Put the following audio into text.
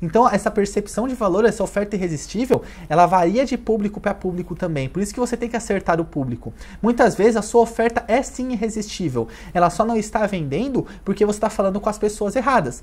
Então, essa percepção de valor, essa oferta irresistível, ela varia de público para público também. Por isso que você tem que acertar o público. Muitas vezes a sua oferta é sim irresistível. Ela só não está vendendo porque você está falando com as pessoas erradas.